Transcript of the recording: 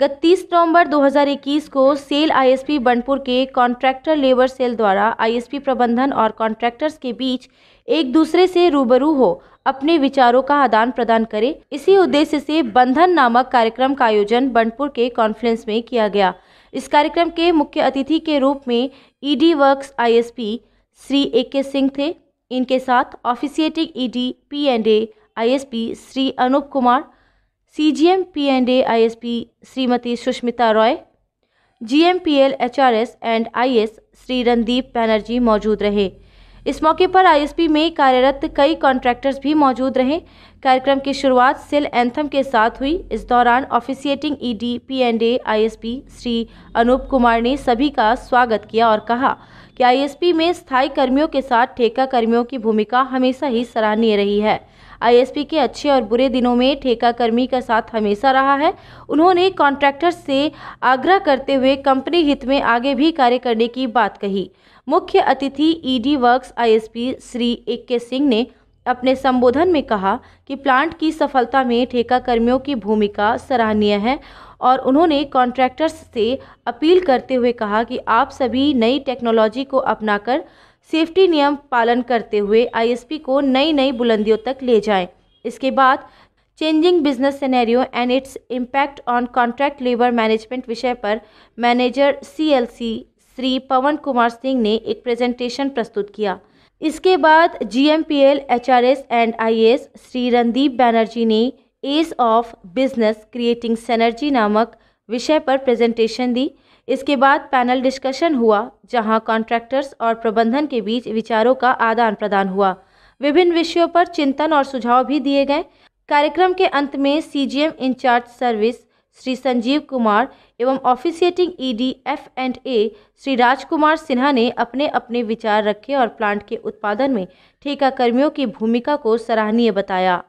गत नवंबर 2021 को cell ISP Burnpur के कॉन्ट्रैक्टर लेबर सेल द्वारा आईएसपी प्रबंधन और कॉन्ट्रैक्टर्स के बीच एक दूसरे से रूबरू हो अपने विचारों का आदान प्रदान करें इसी उद्देश्य से बंधन नामक कार्यक्रम का आयोजन बनपुर के कॉन्फ्रेंस में किया गया इस कार्यक्रम के मुख्य अतिथि के रूप में ED works ISP Shri A K Singh थे इनके साथ officiating ED A ISP Shri Anup Kumar CGM S ISP Shrimati Sushmita Roy GMPL HRS and IS Shri Randeep Banerjee मौजूद रहे इस मौके पर आईएसपी में कार्यरत कई कॉन्ट्रैक्टर्स भी मौजूद रहे कार्यक्रम की शुरुआत सिल एंथम के साथ हुई इस दौरान officiating ED S ISP Shri Anup Kumar ने सभी का स्वागत किया और कहा कि आईएसपी में स्थायी कर्मियों के साथ ठेका कर्मियों की भूमिका हमेशा ही सराहनीय रही है आईएसपी के अच्छे और बुरे दिनों में ठेका कर्मी का साथ हमेशा रहा है उन्होंने कॉन्ट्रैक्टर से आग्रह करते हुए कंपनी हित में आगे भी कार्य करने की बात कही मुख्य अतिथि ED works ISP Shri A K Singh ने अपने संबोधन में कहा कि प्लांट की सफलता में ठेका कर्मियों की भूमिका सराहनीय है और उन्होंने कॉन्ट्रैक्टर्स से अपील करते हुए कहा कि आप सभी नई टेक्नोलॉजी को अपनाकर सेफ्टी नियम पालन करते हुए आईएसपी को नई नई बुलंदियों तक ले जाएं। इसके बाद changing business scenario and its impact on contract labour management विषय पर मैनेजर सीएलसी श्री पवन कुमार सिंह ने एक प्रेजेंटेशन प्रस्तुत किया इसके बाद GMPL HRS and IAS Shri Randeep Banerjee ने ease of business creating synergy नामक विषय पर प्रेजेंटेशन दी इसके बाद पैनल डिस्कशन हुआ जहां कॉन्ट्रैक्टर्स और प्रबंधन के बीच विचारों का आदान प्रदान हुआ विभिन्न विषयों पर चिंतन और सुझाव भी दिए गए कार्यक्रम के अंत में CGM in-charge service Shri Sanjeev Kumar एवं E ED F and A Shri Rajkumar Sinha ने अपने अपने विचार रखे और प्लांट के उत्पादन में ठेका कर्मियों की भूमिका को सराहनीय बताया